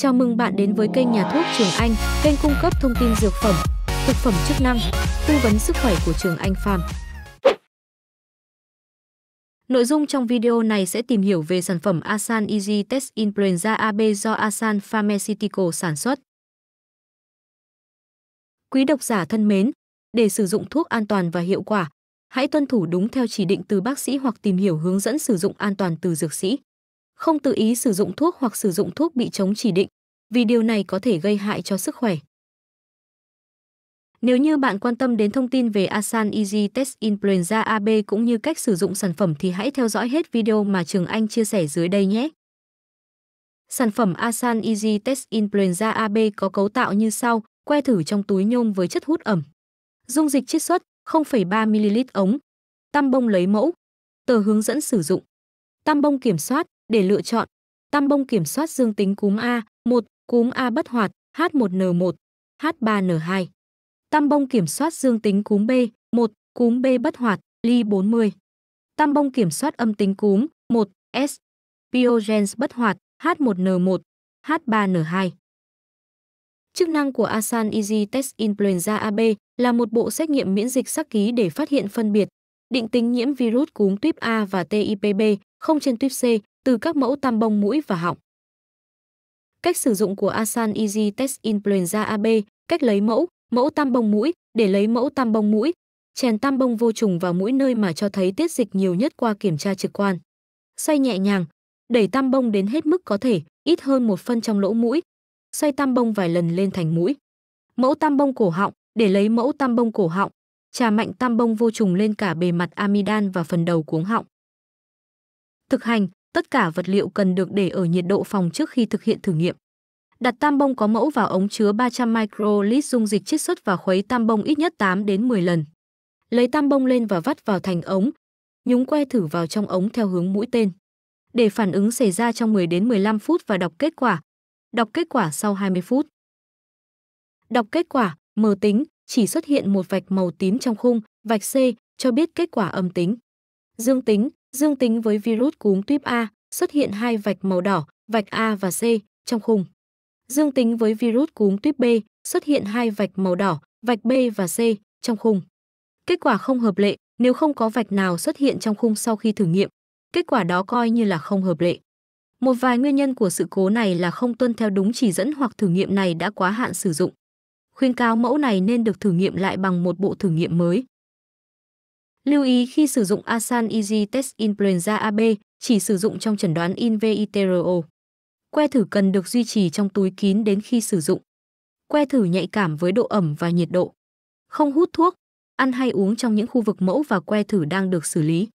Chào mừng bạn đến với kênh Nhà thuốc Trường Anh, kênh cung cấp thông tin dược phẩm, thực phẩm chức năng, tư vấn sức khỏe của Trường Anh Farm. Nội dung trong video này sẽ tìm hiểu về sản phẩm Asan Easy Test Influenza AB do Asan Pharmaceutical sản xuất. Quý độc giả thân mến, để sử dụng thuốc an toàn và hiệu quả, hãy tuân thủ đúng theo chỉ định từ bác sĩ hoặc tìm hiểu hướng dẫn sử dụng an toàn từ dược sĩ không tự ý sử dụng thuốc hoặc sử dụng thuốc bị chống chỉ định, vì điều này có thể gây hại cho sức khỏe. Nếu như bạn quan tâm đến thông tin về Asan Easy Test Influenza AB cũng như cách sử dụng sản phẩm thì hãy theo dõi hết video mà Trường Anh chia sẻ dưới đây nhé. Sản phẩm Asan Easy Test Influenza AB có cấu tạo như sau, que thử trong túi nhôm với chất hút ẩm. Dung dịch chiết xuất 0,3ml ống. Tăm bông lấy mẫu. Tờ hướng dẫn sử dụng. Tăm bông kiểm soát để lựa chọn. Tam bông kiểm soát dương tính cúm A, 1, cúm A bất hoạt, H1N1, H3N2. Tam bông kiểm soát dương tính cúm B, 1, cúm B bất hoạt, ly 40. Tam bông kiểm soát âm tính cúm, 1, S. Biogens bất hoạt, H1N1, H3N2. Chức năng của Asan Easy Test Influenza AB là một bộ xét nghiệm miễn dịch sắc ký để phát hiện phân biệt, định tính nhiễm virus cúm tuyếp A và TIPB, không trên tuyếp C, từ các mẫu tam bông mũi và họng. Cách sử dụng của Asan Easy Test Influenza AB, cách lấy mẫu, mẫu tam bông mũi, để lấy mẫu tam bông mũi, chèn tam bông vô trùng vào mũi nơi mà cho thấy tiết dịch nhiều nhất qua kiểm tra trực quan. Xoay nhẹ nhàng, đẩy tam bông đến hết mức có thể, ít hơn một phân trong lỗ mũi. Xoay tam bông vài lần lên thành mũi. Mẫu tam bông cổ họng, để lấy mẫu tam bông cổ họng, trà mạnh tam bông vô trùng lên cả bề mặt amidan và phần đầu cuống họng. Thực hành, Tất cả vật liệu cần được để ở nhiệt độ phòng trước khi thực hiện thử nghiệm. Đặt tam bông có mẫu vào ống chứa 300 microlit dung dịch chiết xuất và khuấy tam bông ít nhất 8 đến 10 lần. Lấy tam bông lên và vắt vào thành ống, nhúng que thử vào trong ống theo hướng mũi tên. Để phản ứng xảy ra trong 10 đến 15 phút và đọc kết quả. Đọc kết quả sau 20 phút. Đọc kết quả, mờ tính, chỉ xuất hiện một vạch màu tím trong khung, vạch C, cho biết kết quả âm tính. Dương tính, Dương tính với virus cúm tuyếp A, xuất hiện hai vạch màu đỏ, vạch A và C trong khung. Dương tính với virus cúm tuyếp B, xuất hiện hai vạch màu đỏ, vạch B và C trong khung. Kết quả không hợp lệ nếu không có vạch nào xuất hiện trong khung sau khi thử nghiệm. Kết quả đó coi như là không hợp lệ. Một vài nguyên nhân của sự cố này là không tuân theo đúng chỉ dẫn hoặc thử nghiệm này đã quá hạn sử dụng. Khuyên cáo mẫu này nên được thử nghiệm lại bằng một bộ thử nghiệm mới. Lưu ý khi sử dụng Asan Easy Test Influenza AB, chỉ sử dụng trong chẩn đoán in vitro. Que thử cần được duy trì trong túi kín đến khi sử dụng. Que thử nhạy cảm với độ ẩm và nhiệt độ. Không hút thuốc, ăn hay uống trong những khu vực mẫu và que thử đang được xử lý.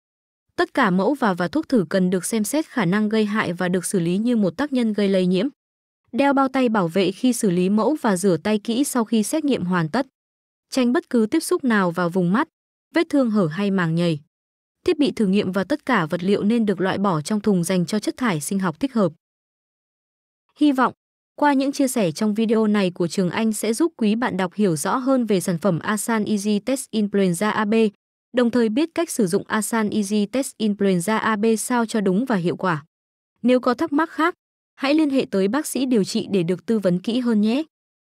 Tất cả mẫu và và thuốc thử cần được xem xét khả năng gây hại và được xử lý như một tác nhân gây lây nhiễm. Đeo bao tay bảo vệ khi xử lý mẫu và rửa tay kỹ sau khi xét nghiệm hoàn tất. Tránh bất cứ tiếp xúc nào vào vùng mắt, vết thương hở hay màng nhầy. Thiết bị thử nghiệm và tất cả vật liệu nên được loại bỏ trong thùng dành cho chất thải sinh học thích hợp. Hy vọng, qua những chia sẻ trong video này của Trường Anh sẽ giúp quý bạn đọc hiểu rõ hơn về sản phẩm Asan Easy Test Influenza AB, đồng thời biết cách sử dụng Asan Easy Test Influenza AB sao cho đúng và hiệu quả. Nếu có thắc mắc khác, hãy liên hệ tới bác sĩ điều trị để được tư vấn kỹ hơn nhé.